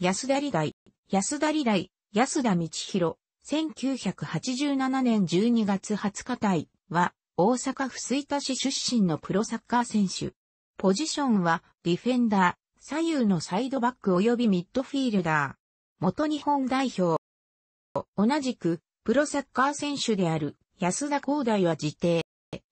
安田理大、安田理大、安田道弘、1987年12月20日隊は、大阪府水田市出身のプロサッカー選手。ポジションは、ディフェンダー、左右のサイドバック及びミッドフィールダー。元日本代表。同じく、プロサッカー選手である、安田光大は自邸。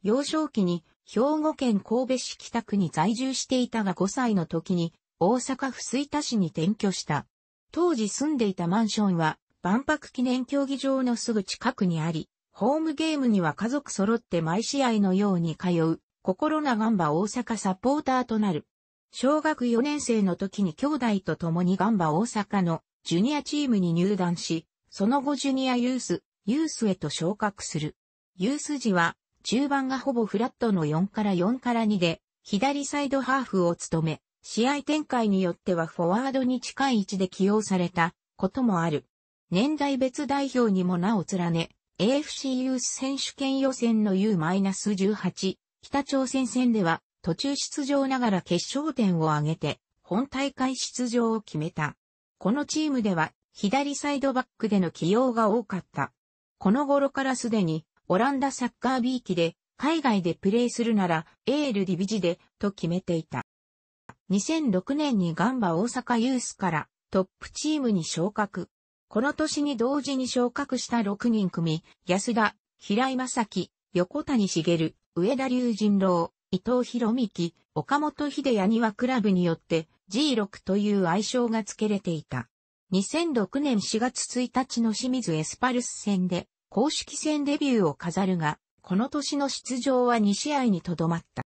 幼少期に、兵庫県神戸市北区に在住していたが5歳の時に、大阪府水田市に転居した。当時住んでいたマンションは、万博記念競技場のすぐ近くにあり、ホームゲームには家族揃って毎試合のように通う、心なガンバ大阪サポーターとなる。小学4年生の時に兄弟と共にガンバ大阪のジュニアチームに入団し、その後ジュニアユース、ユースへと昇格する。ユース時は、中盤がほぼフラットの4から4から2で、左サイドハーフを務め、試合展開によってはフォワードに近い位置で起用されたこともある。年代別代表にも名を連ね、AFC ユース選手権予選の U-18、北朝鮮戦では途中出場ながら決勝点を挙げて、本大会出場を決めた。このチームでは、左サイドバックでの起用が多かった。この頃からすでに、オランダサッカー B 期で、海外でプレーするなら、エールディビジで、と決めていた。2006年にガンバ大阪ユースからトップチームに昇格。この年に同時に昇格した6人組、安田、平井正樹、横谷茂、上田隆人郎、伊藤博之、岡本秀也にはクラブによって G6 という愛称が付けれていた。2006年4月1日の清水エスパルス戦で公式戦デビューを飾るが、この年の出場は2試合にとどまった。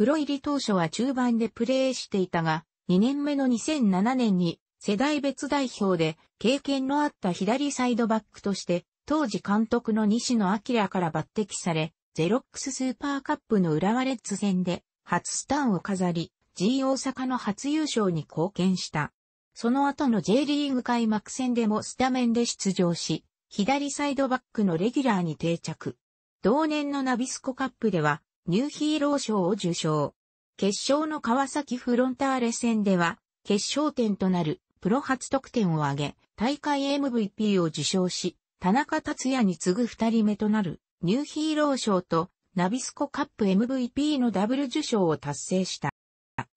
プロ入り当初は中盤でプレーしていたが、2年目の2007年に世代別代表で経験のあった左サイドバックとして、当時監督の西野明から抜擢され、ゼロックススーパーカップの浦和レッズ戦で初スタンを飾り、G 大阪の初優勝に貢献した。その後の J リーグ開幕戦でもスタメンで出場し、左サイドバックのレギュラーに定着。同年のナビスコカップでは、ニューヒーロー賞を受賞。決勝の川崎フロンターレ戦では、決勝点となるプロ初得点を挙げ、大会 MVP を受賞し、田中達也に次ぐ二人目となるニューヒーロー賞とナビスコカップ MVP のダブル受賞を達成した。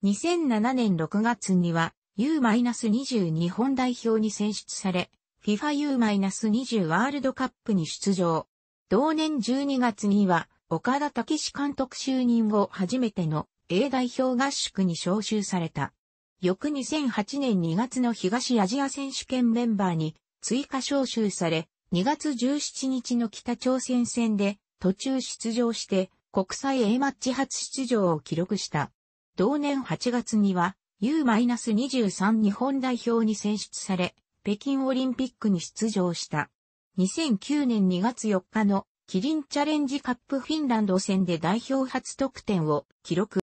2007年6月には U-20 日本代表に選出され、FIFA U-20 ワールドカップに出場。同年12月には岡田武史監督就任後初めての A 代表合宿に招集された。翌2008年2月の東アジア選手権メンバーに追加招集され、2月17日の北朝鮮戦で途中出場して国際 A マッチ初出場を記録した。同年8月には U-23 日本代表に選出され、北京オリンピックに出場した。2009年2月4日のキリンチャレンジカップフィンランド戦で代表初得点を記録。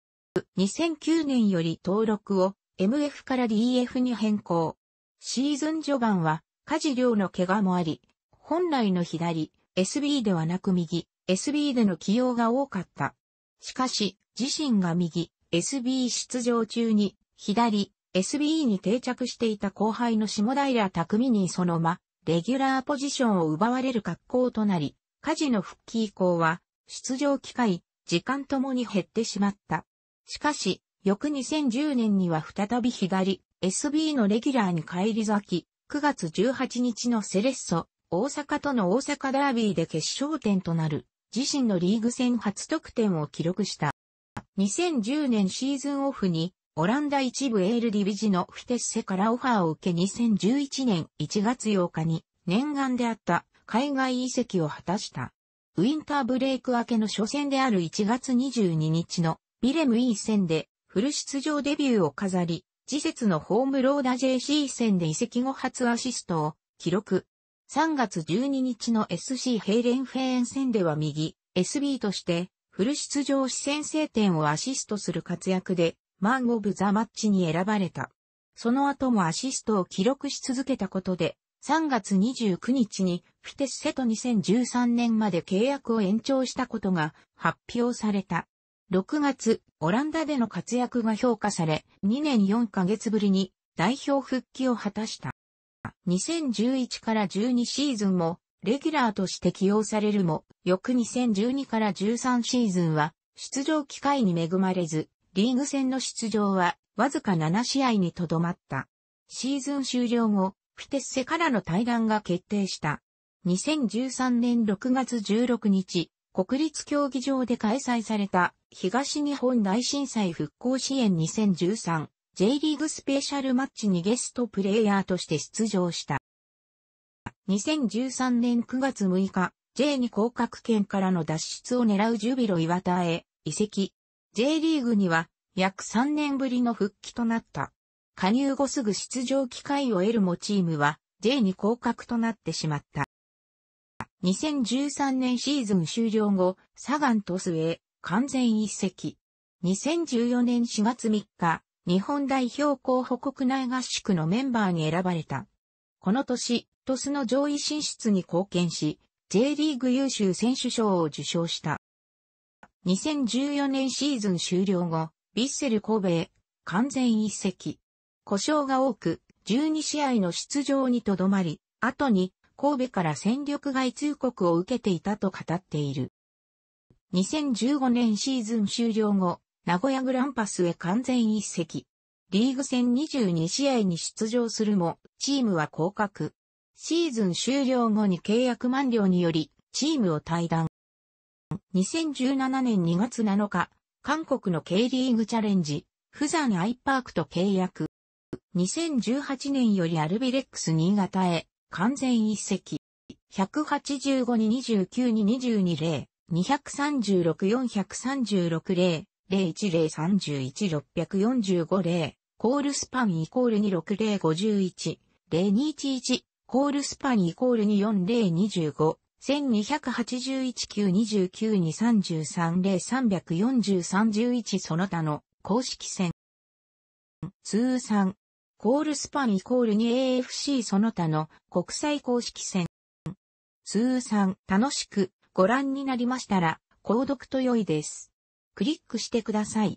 2009年より登録を MF から DF に変更。シーズン序盤は、家事量の怪我もあり、本来の左、SB ではなく右、SB での起用が多かった。しかし、自身が右、SB 出場中に、左、SB に定着していた後輩の下平匠にそのま、レギュラーポジションを奪われる格好となり、火事の復帰以降は、出場機会、時間ともに減ってしまった。しかし、翌2010年には再び左、SB のレギュラーに返り咲き、9月18日のセレッソ、大阪との大阪ダービーで決勝点となる、自身のリーグ戦初得点を記録した。2010年シーズンオフに、オランダ一部エールディビジのフィテッセからオファーを受け2011年1月8日に、念願であった海外移籍を果たした。ウィンターブレイク明けの初戦である1月22日のビレム E 戦でフル出場デビューを飾り、次節のホームローダ JC 戦で移籍後初アシストを記録。3月12日の SC ヘイレンフェーン戦では右 SB としてフル出場視線制点をアシストする活躍でマン・オブ・ザ・マッチに選ばれた。その後もアシストを記録し続けたことで3月29日にフィテッセと2013年まで契約を延長したことが発表された。6月、オランダでの活躍が評価され、2年4ヶ月ぶりに代表復帰を果たした。2011から12シーズンも、レギュラーとして起用されるも、翌2012から13シーズンは、出場機会に恵まれず、リーグ戦の出場は、わずか7試合にとどまった。シーズン終了後、フィテッセからの対談が決定した。2013年6月16日、国立競技場で開催された東日本大震災復興支援 2013J リーグスペシャルマッチにゲストプレイヤーとして出場した。2013年9月6日、J に降格圏からの脱出を狙うジュビロ岩田へ移籍。J リーグには約3年ぶりの復帰となった。加入後すぐ出場機会を得るもチームは J に降格となってしまった。2013年シーズン終了後、サガン鳥栖へ完全移籍。2014年4月3日、日本代表候補国内合宿のメンバーに選ばれた。この年、鳥栖の上位進出に貢献し、J リーグ優秀選手賞を受賞した。2014年シーズン終了後、ヴィッセル神戸へ完全移籍。故障が多く、12試合の出場にとどまり、後に神戸から戦力外通告を受けていたと語っている。2015年シーズン終了後、名古屋グランパスへ完全一席。リーグ戦22試合に出場するも、チームは降格。シーズン終了後に契約満了により、チームを退団。2017年2月7日、韓国の K リーグチャレンジ、ザ山アイパークと契約。2018年よりアルビレックス新潟へ完全一席。185に29に22例、236、436例、01例31、645例、コールスパンイコール26例51、例211、コールスパンイコール24例25、1281-929-233-0343-11その他の公式戦。通算コールスパンイコール 2AFC その他の国際公式戦。通算楽しくご覧になりましたら、購読と良いです。クリックしてください。